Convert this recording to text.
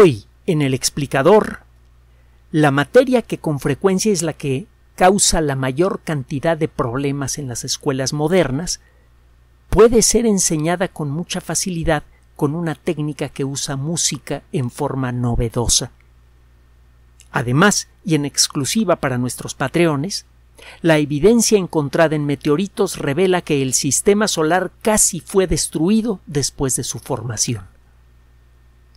Hoy, en el explicador, la materia que con frecuencia es la que causa la mayor cantidad de problemas en las escuelas modernas, puede ser enseñada con mucha facilidad con una técnica que usa música en forma novedosa. Además, y en exclusiva para nuestros patreones, la evidencia encontrada en meteoritos revela que el sistema solar casi fue destruido después de su formación.